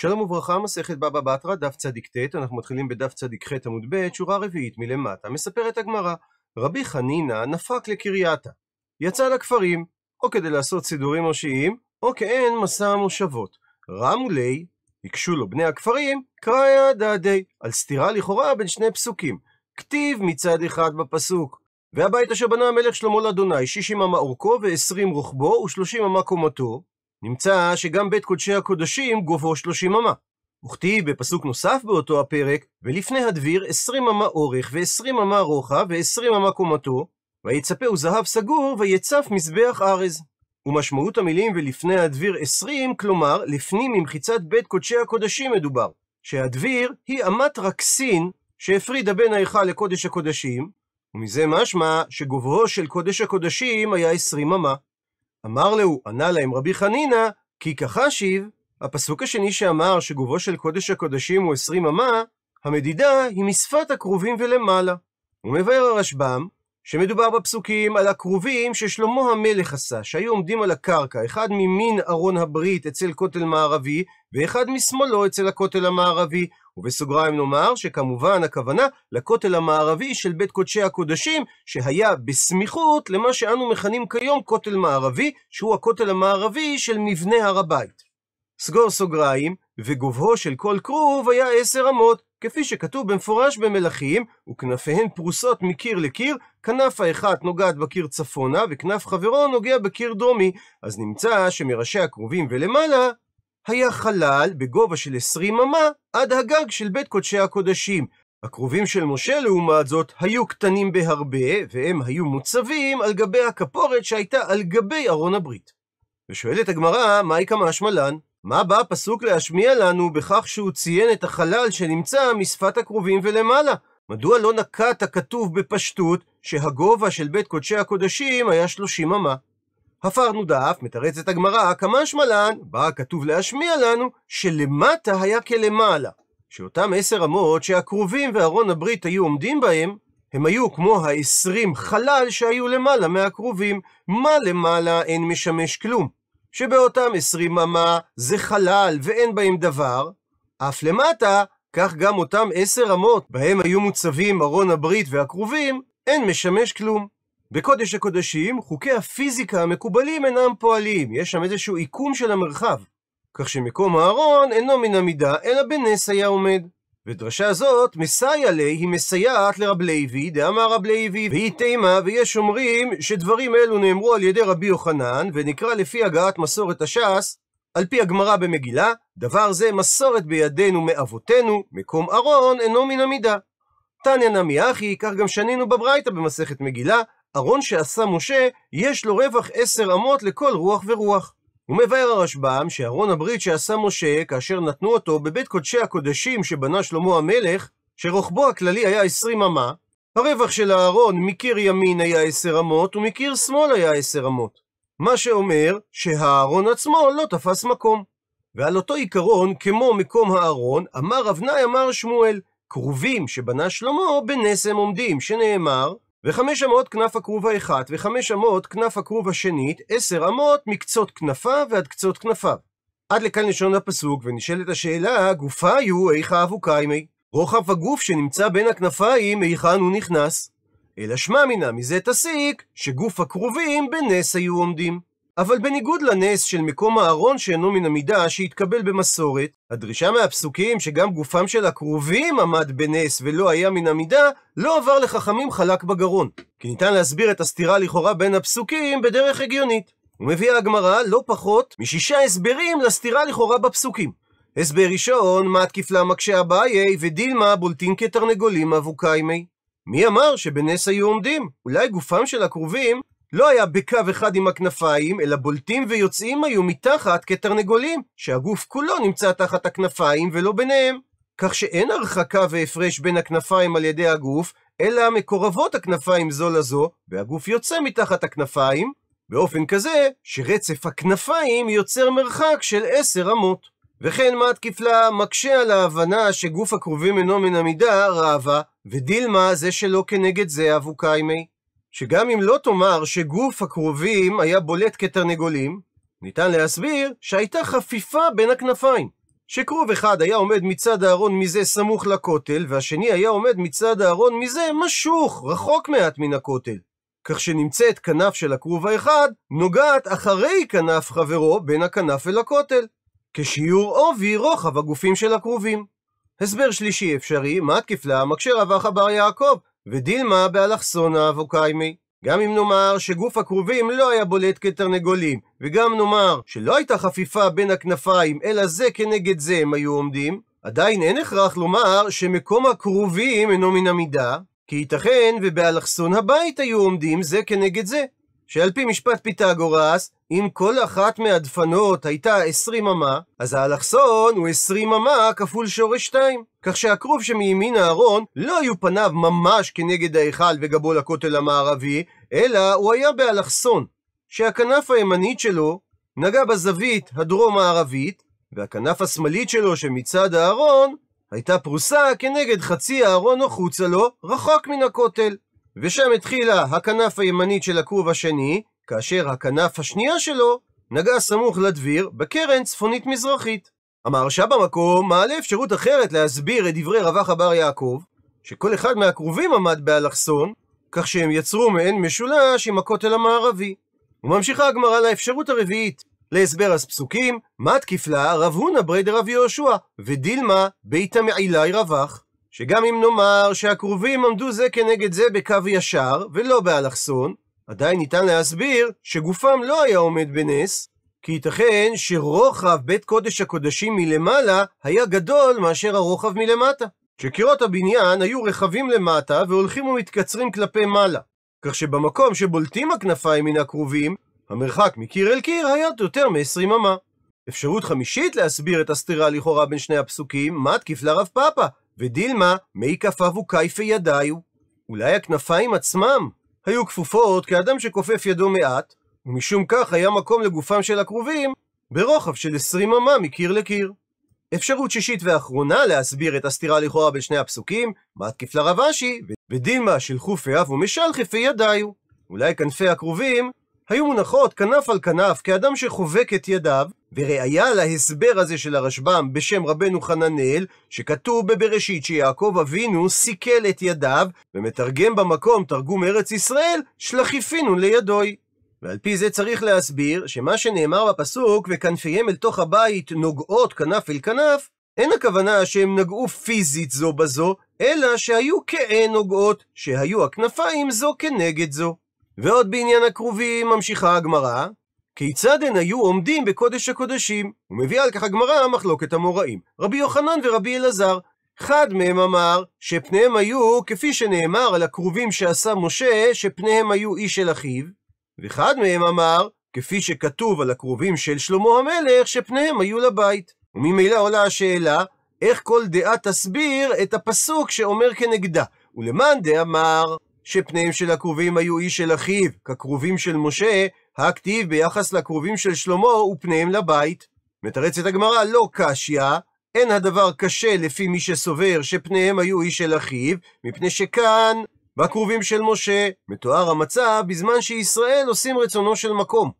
שלום וברכה, מסכת בבא בתרא, דף צדיק ט', אנחנו מתחילים בדף צדיק ח' עמוד ב', שורה רביעית מלמטה, מספרת הגמרא, רבי חנינא נפק לקרייתא, יצא לכפרים, או כדי לעשות סידורים ראשיים, או כאין מסע המושבות. רמו לי, הקשו לו בני הכפרים, קראיה דעדי, על סתירה לכאורה בין שני פסוקים. כתיב מצד אחד בפסוק, והבית אשר בנה המלך שלמה לאדוני, שישים אמה אורכו ועשרים רוחבו ושלושים אמה קומתו, נמצא שגם בית קודשי הקודשים גובהו שלושים אמה. וכתיב בפסוק נוסף באותו הפרק, ולפני הדביר עשרים אמה אורך, ועשרים אמה רוחב, ועשרים אמה קומתו, ויצפהו זהב סגור, ויצף מזבח ארז. ומשמעות המילים ולפני הדביר עשרים, כלומר, לפנים ממחיצת בית קודשי הקודשים מדובר. שהדביר היא אמת רקסין שהפרידה בין ההיכל לקודש הקודשים, ומזה משמע שגובהו של קודש הקודשים היה עשרים אמה. אמר להו, ענה להם רבי חנינא, כי כחשיב, הפסוק השני שאמר שגובו של קודש הקודשים הוא עשרים אמה, המדידה היא משפת הכרובים ולמעלה. ומבאר הרשב"ם, שמדובר בפסוקים על הכרובים ששלמה המלך עשה, שהיו עומדים על הקרקע, אחד ממין ארון הברית אצל כותל מערבי, ואחד משמאלו אצל הכותל המערבי, ובסוגריים נאמר שכמובן הכוונה לכותל המערבי של בית קודשי הקודשים, שהיה בסמיכות למה שאנו מכנים כיום כותל מערבי, שהוא הכותל המערבי של מבנה הר הבית. סגור סוגריים, וגובהו של כל כרוב היה עשר אמות, כפי שכתוב במפורש במלכים, וכנפיהן פרוסות מקיר לקיר, כנף האחת נוגעת בקיר צפונה, וכנף חברו נוגע בקיר דרומי. אז נמצא שמראשי הכרובים ולמעלה היה חלל בגובה של 20 אמה עד הגג של בית קודשי הקודשים. הקרובים של משה, לעומת זאת, היו קטנים בהרבה, והם היו מוצבים על גבי הכפורת שהייתה על גבי ארון הברית. ושואלת הגמרא, מהי כמה לן? מה בא הפסוק להשמיע לנו בכך שהוא ציין את החלל שנמצא משפת הקרובים ולמעלה? מדוע לא נקט הכתוב בפשטות שהגובה של בית קודשי הקודשים היה 30 אמה? הפרנו דף, מתרצת הגמרא, כמה שמלן, בא כתוב להשמיע לנו, שלמטה היה כלמעלה. שאותם עשר אמות שהכרובים וארון הברית היו עומדים בהם, הם היו כמו העשרים חלל שהיו למעלה מהכרובים, מה למעלה אין משמש כלום. שבאותם עשרים אמה זה חלל ואין בהם דבר, אף למטה, כך גם אותם עשר אמות בהם היו מוצבים ארון הברית והכרובים, אין משמש כלום. בקודש הקודשים, חוקי הפיזיקה המקובלים אינם פועלים, יש שם איזשהו עיקום של המרחב. כך שמקום הארון אינו מן המידה, אלא בנס היה עומד. ודרשה זאת, מסייע לי, היא מסייעת לרב לוי, דאמר רב לוי, והיא תימה, ויש אומרים שדברים אלו נאמרו על ידי רבי יוחנן, ונקרא לפי הגעת מסורת הש"ס, על פי הגמרא במגילה, דבר זה מסורת בידינו מאבותינו, מקום ארון אינו מן המידה. תניא נמי אחי, כך גם שנינו בברייתא במסכת מגילה, ארון שעשה משה, יש לו רווח עשר אמות לכל רוח ורוח. מבאר הרשב"ם שארון הברית שעשה משה, כאשר נתנו אותו בבית קודשי הקודשים שבנה שלמה המלך, שרוחבו הכללי היה עשרים אמה, הרווח של הארון מקיר ימין היה עשר אמות, ומקיר שמאל היה עשר אמות. מה שאומר שהארון עצמו לא תפס מקום. ועל אותו עיקרון, כמו מקום הארון, אמר אבנאי אמר שמואל, כרובים שבנה שלמה בנסם עומדים, שנאמר, וחמש אמות כנף הכרוב האחת, וחמש אמות כנף הכרוב השנית, עשר אמות מקצות כנפיו ועד קצות כנפיו. עד לכאן לשון הפסוק, ונשאלת השאלה, גופה גופיו איכה אבוקיימי? רוחב הגוף שנמצא בין הכנפיים, היכן הוא נכנס? אלא שמע מינא מזה תסיק, שגוף הכרובים בנס היו עומדים. אבל בניגוד לנס של מקום הארון שאינו מן המידה שהתקבל במסורת, הדרישה מהפסוקים שגם גופם של הקרובים עמד בנס ולא היה מן המידה, לא עבר לחכמים חלק בגרון. כי ניתן להסביר את הסתירה לכאורה בין הפסוקים בדרך הגיונית. ומביאה הגמרא לא פחות משישה הסברים לסתירה לכאורה בפסוקים. הסבר ראשון, מתקיף לה מקשה אביי, ודילמה בולטין כתרנגולים אבוקיימי. מי אמר שבנס היו עומדים? אולי גופם של הקרובים לא היה בקו אחד עם הכנפיים, אלא בולטים ויוצאים היו מתחת כתרנגולים, שהגוף כולו נמצא תחת הכנפיים ולא ביניהם. כך שאין הרחקה והפרש בין הכנפיים על ידי הגוף, אלא מקורבות הכנפיים זו לזו, והגוף יוצא מתחת הכנפיים, באופן כזה שרצף הכנפיים יוצר מרחק של עשר אמות. וכן מעט כפלה מקשה על ההבנה שגוף הקרובים אינו מן המידה, רבה, ודילמה זה שלא כנגד זה אבוקיימי. שגם אם לא תאמר שגוף הקרובים היה בולט כתרנגולים, ניתן להסביר שהייתה חפיפה בין הכנפיים. שכרוב אחד היה עומד מצד הארון מזה סמוך לכותל, והשני היה עומד מצד הארון מזה משוך, רחוק מעט מן הכותל. כך שנמצאת כנף של הכרוב האחד, נוגעת אחרי כנף חברו בין הכנף אל הכותל. כשיעור עובי רוחב הגופים של הכרובים. הסבר שלישי אפשרי, מה תקיף לה, מקשה רבך בר יעקב, ודילמה באלכסונה אבוקיימי. גם אם נאמר שגוף הכרובים לא היה בולט כתרנגולים, וגם נאמר שלא הייתה חפיפה בין הכנפיים, אלא זה כנגד זה הם היו עומדים, עדיין אין הכרח לומר שמקום הכרובים אינו מן המידה, כי ייתכן ובאלכסון הבית היו עומדים זה כנגד זה. שעל פי משפט פיתגורס, אם כל אחת מהדפנות הייתה עשרים אמה, אז האלכסון הוא עשרים אמה כפול שורש שתיים. כך שהכרוב שמימין הארון לא היו פניו ממש כנגד ההיכל וגבו לכותל המערבי, אלא הוא היה באלכסון, שהכנף הימנית שלו נגע בזווית הדרום-מערבית, והכנף השמאלית שלו שמצד הארון הייתה פרוסה כנגד חצי הארון החוצה לו, רחוק מן הכותל. ושם התחילה הכנף הימנית של הכרוב השני, כאשר הכנף השנייה שלו נגעה סמוך לדביר בקרן צפונית-מזרחית. המהרש"א במקום מעלה אפשרות אחרת להסביר את דברי רבח הבר יעקב, שכל אחד מהכרובים עמד באלכסון, כך שהם יצרו מעין משולש עם הכותל המערבי. וממשיכה הגמרא לאפשרות הרביעית, להסבר אז פסוקים, מת לה רב הונא ברי דרב יהושע, ודילמה ביתא מעילי רווח. שגם אם נאמר שהכרובים עמדו זה כנגד זה בקו ישר, ולא באלכסון, עדיין ניתן להסביר שגופם לא היה עומד בנס, כי ייתכן שרוחב בית קודש הקודשים מלמעלה היה גדול מאשר הרוחב מלמטה. שקירות הבניין היו רחבים למטה והולכים ומתקצרים כלפי מעלה, כך שבמקום שבולטים הכנפיים מן הקרובים, המרחק מקיר אל קיר היה יותר מ-20 אמה. אפשרות חמישית להסביר את הסתירה לכאורה בין שני הפסוקים, מתקיף לרב פאפה, ודילמה, מי כפיו וכייפי ידיו. אולי הכנפיים עצמם היו כפופות כאדם שכופף ידו מעט, ומשום כך היה מקום לגופם של הכרובים ברוחב של עשרים אמה מקיר לקיר. אפשרות שישית ואחרונה להסביר את הסתירה לכאורה בין שני הפסוקים, מתקיף לרב אשי, ודילמה של חופי אב ומשלחי פי ידיו. אולי כנפי הכרובים היו מונחות כנף על כנף כאדם שחובק את ידיו, וראיה להסבר הזה של הרשב"ם בשם רבנו חננאל, שכתוב בבראשית שיעקב אבינו סיכל את ידיו, ומתרגם במקום תרגום ארץ ישראל, שלחיפינו לידוי. ועל פי זה צריך להסביר שמה שנאמר בפסוק, וכנפיהם אל תוך הבית נוגעות כנף אל כנף, אין הכוונה שהם נגעו פיזית זו בזו, אלא שהיו כאין נוגעות, שהיו הכנפיים זו כנגד זו. ועוד בעניין הכרובים ממשיכה הגמרא, כיצד הן היו עומדים בקודש הקודשים? ומביאה על כך הגמרא מחלוקת המוראים, רבי יוחנן ורבי אלעזר. אחד מהם אמר שפניהם היו כפי שנאמר על הכרובים שעשה משה, שפניהם היו איש של אחיו, ואחד מהם אמר, כפי שכתוב על הכרובים של שלמה המלך, שפניהם היו לבית. וממילא עולה השאלה, איך כל דעה תסביר את הפסוק שאומר כנגדה? ולמאן דאמר, שפניהם של הכרובים היו איש של אחיו, ככרובים של משה, הכתיב ביחס לכרובים של שלמה ופניהם לבית. מתרצת הגמרא, לא קשיא, אין הדבר קשה לפי מי שסובר שפניהם היו איש של אחיו, מפני שכאן, בכרובים של משה, מתואר המצב בזמן שישראל עושים רצונו של מקום.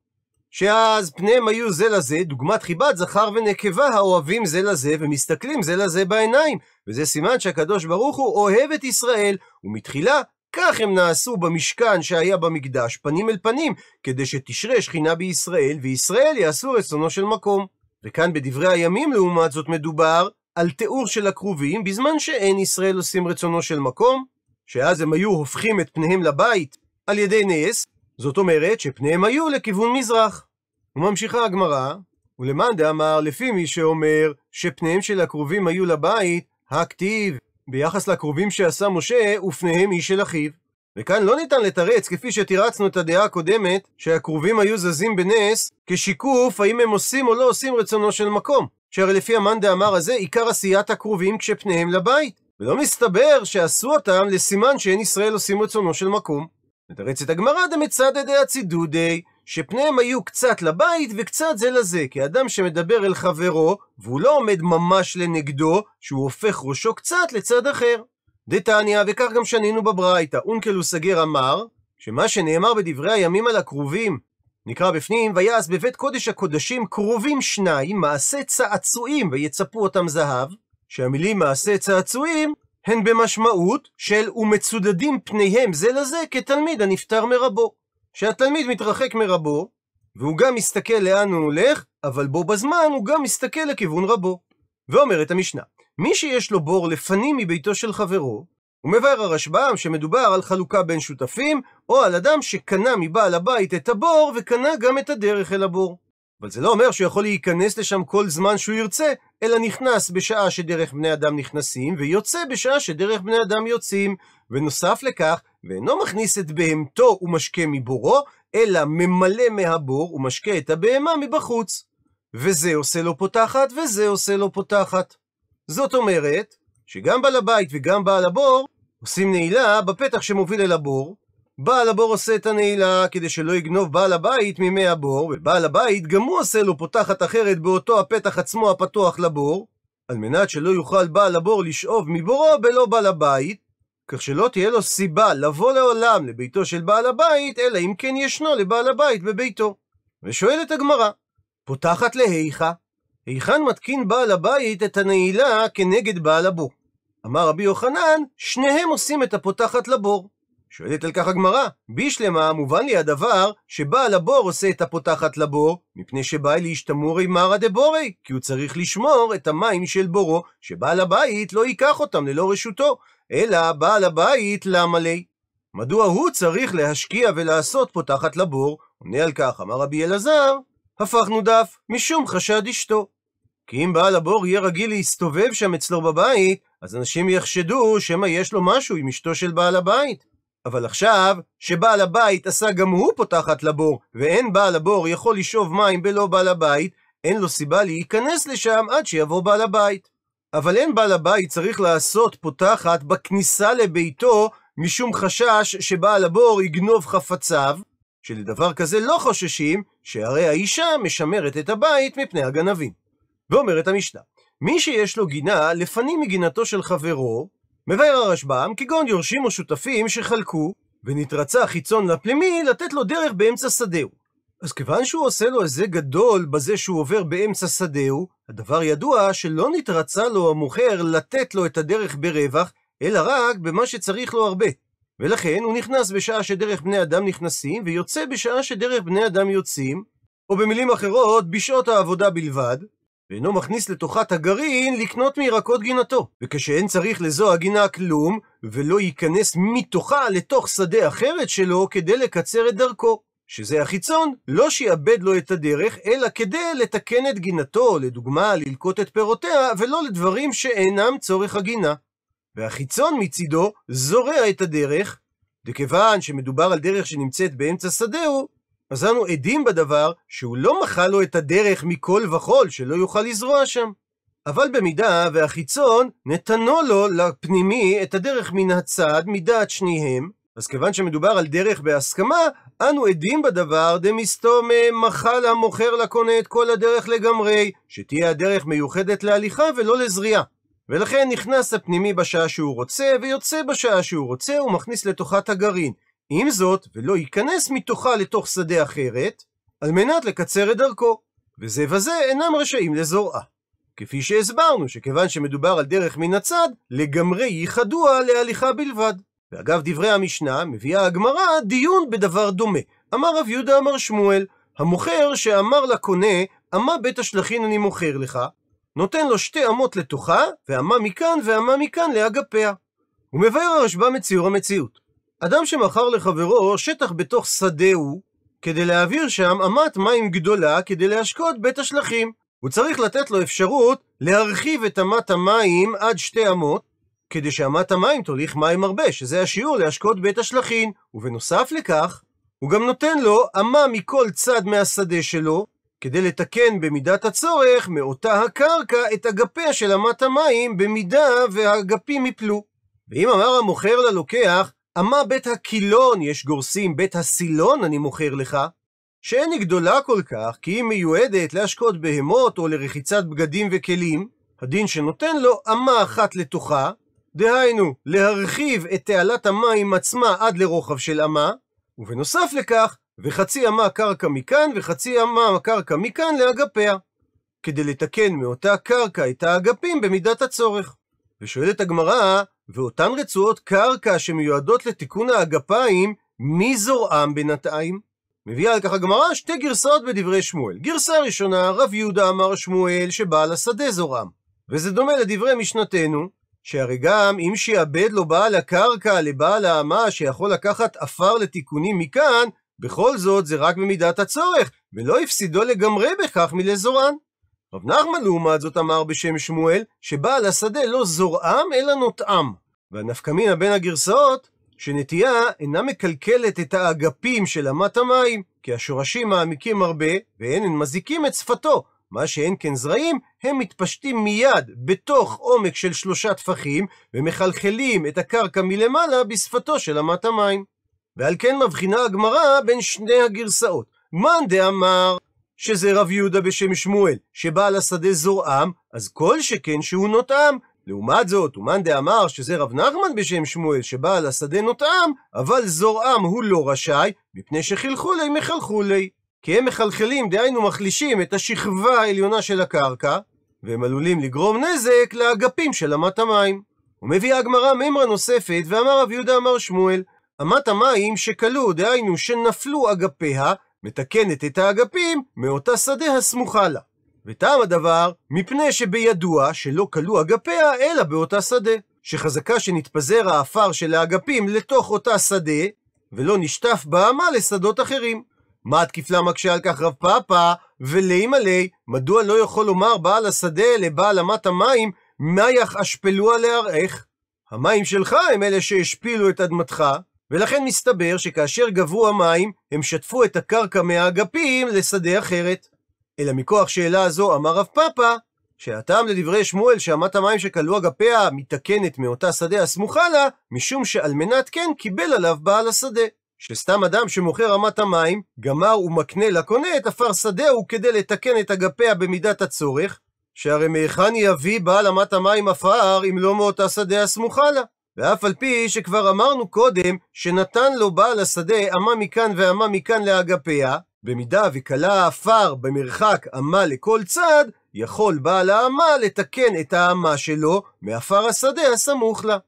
שאז פניהם היו זה לזה, דוגמת חיבת זכר ונקבה האוהבים זה לזה ומסתכלים זה לזה בעיניים. וזה סימן שהקדוש ברוך הוא אוהב את ישראל, ומתחילה כך הם נעשו במשכן שהיה במקדש, פנים אל פנים, כדי שתשרה שכינה בישראל, וישראל יעשו רצונו של מקום. וכאן בדברי הימים, לעומת זאת, מדובר על תיאור של הכרובים, בזמן שאין ישראל עושים רצונו של מקום, שאז הם היו הופכים את פניהם לבית על ידי נס, זאת אומרת שפניהם היו לכיוון מזרח. וממשיכה הגמרא, ולמאן דאמר, לפי מי שאומר שפניהם של הכרובים היו לבית, הכתיב ביחס לקרובים שעשה משה, ופניהם היא של אחיו. וכאן לא ניתן לתרץ, כפי שתירצנו את הדעה הקודמת, שהקרובים היו זזים בנס, כשיקוף האם הם עושים או לא עושים רצונו של מקום. שהרי לפי המאן דאמר הזה, עיקר עשיית הקרובים כשפניהם לבית. ולא מסתבר שעשו אותם לסימן שאין ישראל עושים רצונו של מקום. מתרצת הגמרא דמצדדי הצידודי, שפניהם היו קצת לבית וקצת זה לזה, כי אדם שמדבר אל חברו, והוא לא עומד ממש לנגדו, שהוא הופך ראשו קצת לצד אחר. דתניא, וכך גם שנינו בברייתא, אונקלוס הגר אמר, שמה שנאמר בדברי הימים על הכרובים, נקרא בפנים, ויעש בבית קודש הקודשים קרובים שניים, מעשה צעצועים, ויצפו אותם זהב, שהמילים מעשה צעצועים הן במשמעות של ומצודדים פניהם זה לזה כתלמיד הנפטר מרבו. שהתלמיד מתרחק מרבו, והוא גם מסתכל לאן הוא הולך, אבל בו בזמן הוא גם מסתכל לכיוון רבו. ואומרת המשנה, מי שיש לו בור לפנים מביתו של חברו, מבאר הרשב"ם שמדובר על חלוקה בין שותפים, או על אדם שקנה מבעל הבית את הבור וקנה גם את הדרך אל הבור. אבל זה לא אומר שהוא יכול להיכנס לשם כל זמן שהוא ירצה, אלא נכנס בשעה שדרך בני אדם נכנסים, ויוצא בשעה שדרך בני אדם יוצאים. ונוסף לכך, ואינו מכניס את בהמתו ומשקה מבורו, אלא ממלא מהבור ומשקה את הבהמה מבחוץ. וזה עושה לו פותחת, וזה עושה לו פותחת. זאת אומרת, שגם בעל הבית וגם בעל הבור עושים נעילה בפתח שמוביל אל הבור, בעל הבור עושה את הנעילה כדי שלא יגנוב בעל הבית ממי הבור, ובעל הבית גם הוא עושה לו פותחת אחרת באותו הפתח עצמו הפתוח לבור, על מנת שלא יוכל בעל הבור לשאוב מבורו בלא בעל הבית, כך שלא תהיה לו סיבה לבוא לעולם לביתו של בעל הבית, אלא אם כן ישנו לבעל הבית בביתו. ושואלת הגמרא, פותחת להיכה, היכן מתקין בעל הבית את הנעילה כנגד בעל הבור? אמר רבי יוחנן, שניהם עושים את הפותחת לבור. שואלת על כך הגמרא, בישלמה מובן לי הדבר שבעל הבור עושה את הפותחת לבור, מפני שבאי להשתמורי מרא דבורי, כי הוא צריך לשמור את המים של בורו, שבעל הבית לא ייקח אותם ללא רשותו, אלא בעל הבית למה לי? מדוע הוא צריך להשקיע ולעשות פותחת לבור? עונה על כך, אמר רבי אלעזר, הפכנו דף, משום חשד אשתו. כי אם בעל הבור יהיה רגיל להסתובב שם אצלו בבית, אז אנשים יחשדו שמא יש לו משהו עם אשתו של בעל הבית. אבל עכשיו, שבעל הבית עשה גם הוא פותחת לבור, ואין בעל הבור יכול לשאוב מים בלא בעל הבית, אין לו סיבה להיכנס לשם עד שיבוא בעל הבית. אבל אין בעל הבית צריך לעשות פותחת בכניסה לביתו, משום חשש שבעל הבור יגנוב חפציו, שלדבר כזה לא חוששים, שהרי האישה משמרת את הבית מפני הגנבים. ואומרת המשנה, מי שיש לו גינה, לפנים מגינתו של חברו, מבאר הרשב"ם, כגון יורשים או שותפים שחלקו, ונתרצה חיצון לפנימי לתת לו דרך באמצע שדהו. אז כיוון שהוא עושה לו איזה גדול בזה שהוא עובר באמצע שדהו, הדבר ידוע שלא נתרצה לו המוכר לתת לו את הדרך ברווח, אלא רק במה שצריך לו הרבה. ולכן הוא נכנס בשעה שדרך בני אדם נכנסים, ויוצא בשעה שדרך בני אדם יוצאים, או במילים אחרות, בשעות העבודה בלבד, ואינו מכניס לתוכה את הגרעין לקנות מירקות גינתו. וכשאין צריך לזו הגינה כלום, ולא ייכנס מתוכה לתוך שדה אחרת שלו כדי לקצר את דרכו. שזה החיצון, לא שיאבד לו את הדרך, אלא כדי לתקן את גינתו, לדוגמה, ללקוט את פירותיה, ולא לדברים שאינם צורך הגינה. והחיצון מצידו זורע את הדרך, וכיוון שמדובר על דרך שנמצאת באמצע שדהו, אז אנו עדים בדבר שהוא לא מחה לו את הדרך מכל וכול, שלא יוכל לזרוע שם. אבל במידה והחיצון נתנו לו לפנימי את הדרך מן הצד, מדעת שניהם, אז כיוון שמדובר על דרך בהסכמה, אנו עדים בדבר דמסתום מחל המוכר לקונה את כל הדרך לגמרי, שתהיה הדרך מיוחדת להליכה ולא לזריעה. ולכן נכנס הפנימי בשעה שהוא רוצה, ויוצא בשעה שהוא רוצה, ומכניס לתוכה את הגרעין. עם זאת, ולא ייכנס מתוכה לתוך שדה אחרת, על מנת לקצר את דרכו, וזה וזה אינם רשאים לזורעה. כפי שהסברנו, שכיוון שמדובר על דרך מן הצד, לגמרי ייחדוה להליכה בלבד. ואגב דברי המשנה, מביאה הגמרא דיון בדבר דומה. אמר רב יהודה אמר שמואל, המוכר שאמר לקונה, אמה בית השלכין אני מוכר לך, נותן לו שתי אמות לתוכה, ואמה מכאן ואמה מכאן לאגפיה. הוא מבאר הרשב"א מציור המציאות. אדם שמכר לחברו שטח בתוך שדהו, כדי להעביר שם אמת מים גדולה כדי להשקות בית השלכים. הוא צריך לתת לו אפשרות להרחיב את אמת המים עד שתי אמות, כדי שאמת המים תוליך מים הרבה, שזה השיעור להשקות בית השלכין. ובנוסף לכך, הוא גם נותן לו אמה מכל צד מהשדה שלו, כדי לתקן במידת הצורך מאותה הקרקע את אגפיה של אמת המים במידה והאגפים יפלו. ואם אמר המוכר ללוקח, אמה בית הקילון, יש גורסים, בית הסילון אני מוכר לך, שאין היא גדולה כל כך, כי היא מיועדת להשקות בהמות או לרחיצת בגדים וכלים, הדין שנותן לו אמה אחת לתוכה, דהיינו, להרחיב את תעלת המים עצמה עד לרוחב של אמה, ובנוסף לכך, וחצי אמה קרקע מכאן, וחצי אמה קרקע מכאן לאגפיה, כדי לתקן מאותה קרקע את האגפים במידת הצורך. ושואלת הגמרא, ואותן רצועות קרקע שמיועדות לתיקון האגפיים, מי זורעם בינתיים? מביאה על כך הגמרא שתי גרסאות בדברי שמואל. גרסה ראשונה, רב יהודה אמר שמואל שבעל השדה זורעם. וזה דומה לדברי משנתנו, שהרי גם אם שיעבד לו בעל הקרקע לבעל האמה שיכול לקחת עפר לתיקונים מכאן, בכל זאת זה רק במידת הצורך, ולא הפסידו לגמרי בכך מלזורן. רב נחמן לעומת זאת אמר בשם שמואל, שבעל השדה לא זורעם אלא נוטעם. והנפקמינה בין הגרסאות, שנטייה אינה מקלקלת את האגפים של אמת המים, כי השורשים מעמיקים הרבה, והן הן מזיקים את שפתו. מה שאין כן זרעים, הם מתפשטים מיד בתוך עומק של שלושה טפחים, ומכלכלים את הקרקע מלמעלה בשפתו של אמת המים. ועל כן מבחינה הגמרא בין שני הגרסאות. מאן דאמר שזה רב יהודה בשם שמואל, שבא לשדה זורעם, אז כל שכן שהוא נוטעם. לעומת זאת, אומן דאמר שזה רב נחמן בשם שמואל, שבא על השדה נוטעם, אבל זורעם הוא לא רשאי, מפני שחלחולי מחלחולי. כי הם מחלחלים, דהיינו מחלישים, את השכבה העליונה של הקרקע, והם עלולים לגרום נזק לאגפים של אמת המים. ומביאה הגמרא מימרה נוספת, ואמר רב יהודה אמר שמואל, אמת המים שכלו, דהיינו שנפלו אגפיה, מתקנת את האגפים מאותה שדה הסמוכה לה. וטעם הדבר, מפני שבידוע שלא כלו אגפיה אלא באותה שדה, שחזקה שנתפזר האפר של האגפים לתוך אותה שדה, ולא נשטף בעמה לשדות אחרים. מה תקיפלה מקשה על כך רב פאפא, ולאימאלי, מדוע לא יכול לומר בעל השדה לבעל אמת המים, מה יחשפלוה להרעך? המים שלך הם אלה שהשפילו את אדמתך, ולכן מסתבר שכאשר גבו המים, הם שטפו את הקרקע מהאגפים לשדה אחרת. אלא מכוח שאלה זו אמר רב פאפא, שהטעם לדברי שמואל שאמת המים שכלו אגפיה מתקנת מאותה שדה הסמוכה לה, משום שעל מנת כן קיבל עליו בעל השדה. שסתם אדם שמוכר אמת המים, גמר ומקנה לקונה את עפר שדהו כדי לתקן את אגפיה במידת הצורך, שהרי מהיכן יביא בעל אמת המים עפר אם לא מאותה שדה הסמוכה לה? ואף על פי שכבר אמרנו קודם, שנתן לו בעל השדה אמה מכאן ואמה מכאן לאגפיה, במידה וכלה האפר במרחק אמה לכל צד, יכול בעל האמה לתקן את האמה שלו מאפר השדה הסמוך לה.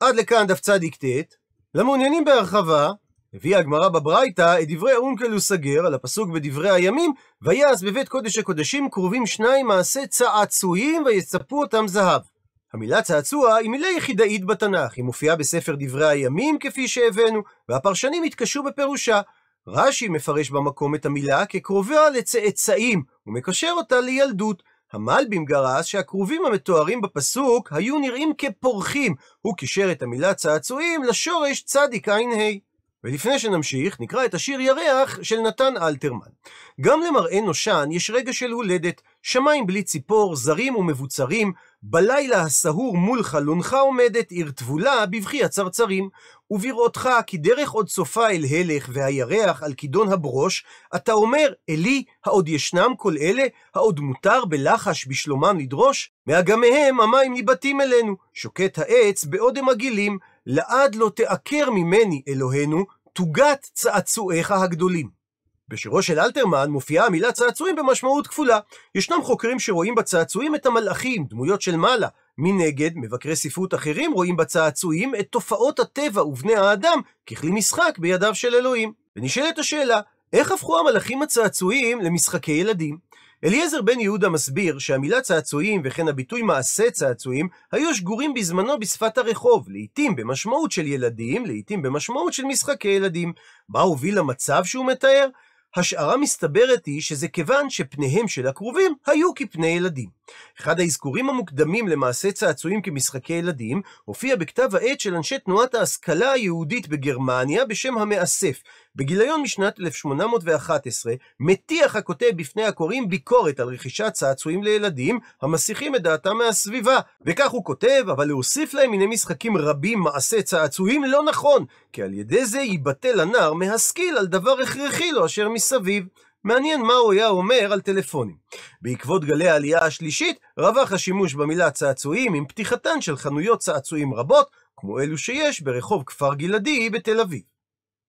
עד לכאן דף צדיק ט', למעוניינים בהרחבה, הביאה הגמרא בברייתא את דברי אונקלוס הגר על הפסוק בדברי הימים, ויעש בבית קודש הקודשים קרובים שניים מעשה צעצועים ויצפו אותם זהב. המילה צעצוע היא מילה יחידאית בתנ"ך, היא מופיעה בספר דברי הימים כפי שהבאנו, והפרשנים התקשו בפירושה. רש"י מפרש במקום את המילה כקרובה לצאצאים, ומקשר אותה לילדות. המלבים גרס שהכרובים המתוארים בפסוק היו נראים כפורחים, הוא קישר את המילה צעצועים לשורש צדיק ע"ה. ולפני שנמשיך, נקרא את השיר ירח של נתן אלתרמן. גם למראה נושן יש רגע של הולדת, שמיים בלי ציפור, זרים ומבוצרים, בלילה הסהור מול חלונך עומדת עיר טבולה בבכי הצרצרים. ובראותך כי דרך עוד סופה אל הלך, והירח על כידון הברוש, אתה אומר, אלי, העוד ישנם כל אלה, העוד מותר בלחש בשלומם לדרוש? מאגמיהם המים ניבטים אלינו, שוקט העץ בעוד הם עגילים, לעד לא תעקר ממני, אלוהינו, תוגת צעצועיך הגדולים. בשירו של אלתרמן מופיעה המילה צעצועים במשמעות כפולה. ישנם חוקרים שרואים בצעצועים את המלאכים, דמויות של מעלה. מנגד, מבקרי ספרות אחרים רואים בצעצועים את תופעות הטבע ובני האדם ככלי משחק בידיו של אלוהים. ונשאלת השאלה, איך הפכו המלאכים הצעצועים למשחקי ילדים? אליעזר בן יהודה מסביר שהמילה צעצועים וכן הביטוי מעשה צעצועים היו שגורים בזמנו בשפת הרחוב, לעתים במשמעות של ילדים, לעתים במשמעות של משחקי ילדים. מה הוביל למצב שהוא מתאר? השערה מסתברת היא שזה כיוון שפניהם של הקרובים היו כפני ילדים. אחד האזכורים המוקדמים למעשה צעצועים כמשחקי ילדים, הופיע בכתב העת של אנשי תנועת ההשכלה היהודית בגרמניה בשם המאסף, בגיליון משנת 1811, מטיח הכותב בפני הקוראים ביקורת על רכישת צעצועים לילדים, המסיחים את דעתם מהסביבה. וכך הוא כותב, אבל להוסיף להם מיני משחקים רבים מעשה צעצועים לא נכון, כי על ידי זה ייבטל הנער מהשכיל על דבר הכרחי לו אשר מסביב. מעניין מה הוא היה אומר על טלפונים. בעקבות גלי העלייה השלישית, רווח השימוש במילה צעצועים עם פתיחתן של חנויות צעצועים רבות, כמו אלו שיש ברחוב כפר גלעדי בתל אביב.